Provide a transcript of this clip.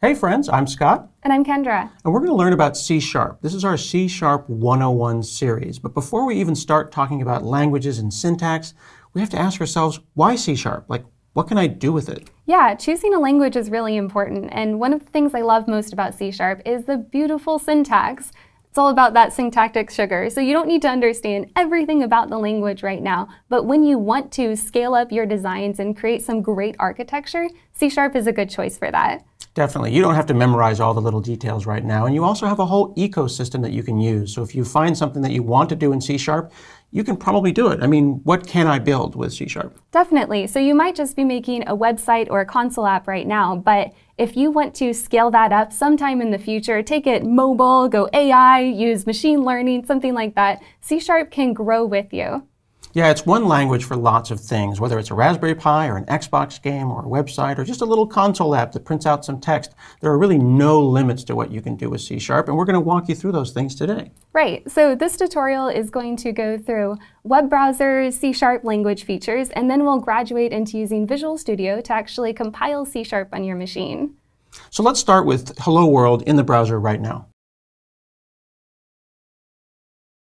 Hey friends, I'm Scott. And I'm Kendra. And we're going to learn about C Sharp. This is our C Sharp 101 series. But before we even start talking about languages and syntax, we have to ask ourselves why C Sharp? Like, what can I do with it? Yeah, choosing a language is really important. And one of the things I love most about C Sharp is the beautiful syntax. It's all about that syntactic sugar. So you don't need to understand everything about the language right now, but when you want to scale up your designs and create some great architecture, C Sharp is a good choice for that. Definitely. You don't have to memorize all the little details right now. And you also have a whole ecosystem that you can use. So if you find something that you want to do in C Sharp, you can probably do it. I mean, what can I build with C Sharp? Definitely. So you might just be making a website or a console app right now, but if you want to scale that up sometime in the future, take it mobile, go AI, use machine learning, something like that, C Sharp can grow with you. Yeah, it's one language for lots of things, whether it's a Raspberry Pi or an Xbox game or a website or just a little console app that prints out some text. There are really no limits to what you can do with C Sharp, and we're going to walk you through those things today. Right. So this tutorial is going to go through web browser C Sharp language features, and then we'll graduate into using Visual Studio to actually compile C Sharp on your machine. So let's start with Hello World in the browser right now.